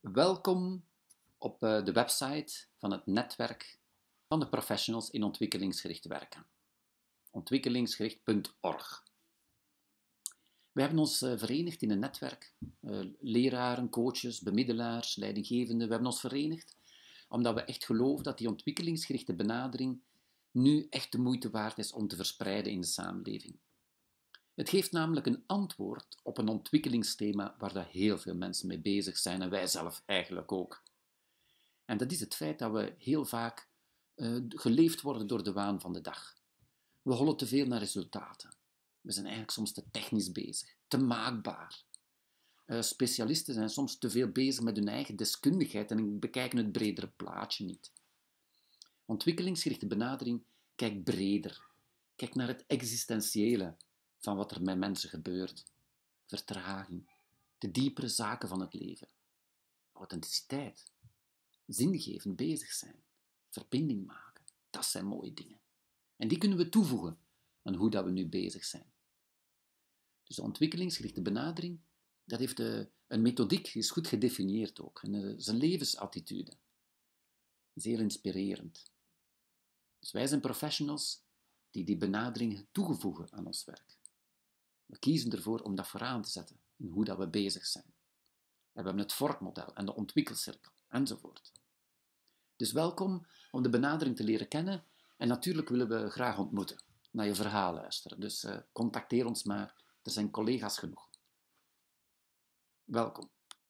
Welkom op eh, de website van het netwerk van de professionals in ontwikkelingsgericht werken. Ontwikkelingsgericht.org. We hebben ons eh, verenigd in een netwerk. Eh, leraren, coaches, bemiddelaars, leidinggevenden. We hebben ons verenigd omdat we echt geloven dat die ontwikkelingsgerichte benadering nu echt de moeite waard is om te verspreiden in de samenleving. Het geeft namelijk een antwoord op een ontwikkelingsthema waar dat heel veel mensen mee bezig zijn en wij zelf eigenlijk ook. En dat is het feit dat we heel vaak eh, geleefd worden door de waan van de dag. We hollen te veel naar resultaten. We zijn eigenlijk soms te technisch bezig, te maakbaar. Eh, specialisten zijn soms te veel bezig met hun eigen deskundigheid en bekijken het bredere plaatje niet. Ontwikkelingsgerichte benadering kijkt breder. Kijk naar het existentiële, van wat er met mensen gebeurt. Vertraging. De diepere zaken van het leven. Authenticiteit. Zingevend bezig zijn. Verbinding maken. Dat zijn mooie dingen. En die kunnen we toevoegen aan hoe dat we nu bezig zijn. Dus de ontwikkelingsgerichte benadering, dat heeft eh, een methodiek, die is goed gedefinieerd ook. En eh, is een levensattitude. Zeer inspirerend. Dus wij zijn professionals die die benadering toevoegen aan ons werk. We kiezen ervoor om dat vooraan te zetten in hoe dat we bezig zijn. we hebben het vorkmodel en de ontwikkelcirkel enzovoort. Dus welkom om de benadering te leren kennen en natuurlijk willen we graag ontmoeten, naar je verhaal luisteren. Dus eh, contacteer ons maar, er zijn collega's genoeg. Welkom.